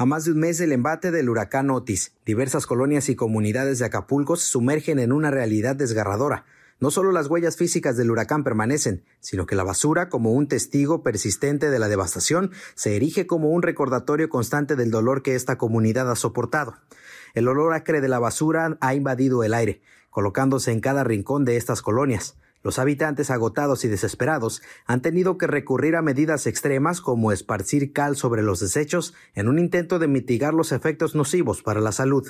A más de un mes del embate del huracán Otis, diversas colonias y comunidades de Acapulco se sumergen en una realidad desgarradora. No solo las huellas físicas del huracán permanecen, sino que la basura, como un testigo persistente de la devastación, se erige como un recordatorio constante del dolor que esta comunidad ha soportado. El olor acre de la basura ha invadido el aire, colocándose en cada rincón de estas colonias. Los habitantes agotados y desesperados han tenido que recurrir a medidas extremas como esparcir cal sobre los desechos en un intento de mitigar los efectos nocivos para la salud.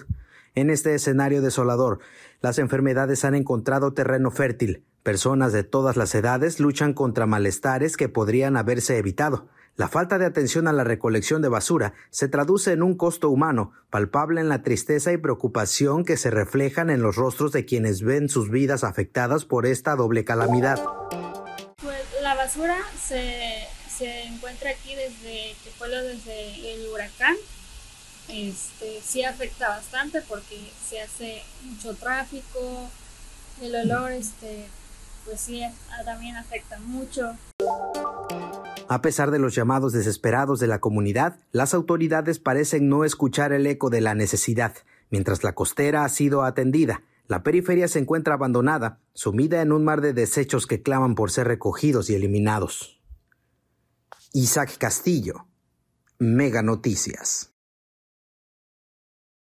En este escenario desolador, las enfermedades han encontrado terreno fértil. Personas de todas las edades luchan contra malestares que podrían haberse evitado. La falta de atención a la recolección de basura se traduce en un costo humano, palpable en la tristeza y preocupación que se reflejan en los rostros de quienes ven sus vidas afectadas por esta doble calamidad. Pues, la basura se, encuentra aquí desde que fue desde el huracán. Este, sí afecta bastante porque se hace mucho tráfico, el olor este, pues sí también afecta mucho. A pesar de los llamados desesperados de la comunidad, las autoridades parecen no escuchar el eco de la necesidad. Mientras la costera ha sido atendida, la periferia se encuentra abandonada, sumida en un mar de desechos que claman por ser recogidos y eliminados. Isaac Castillo, Mega Noticias.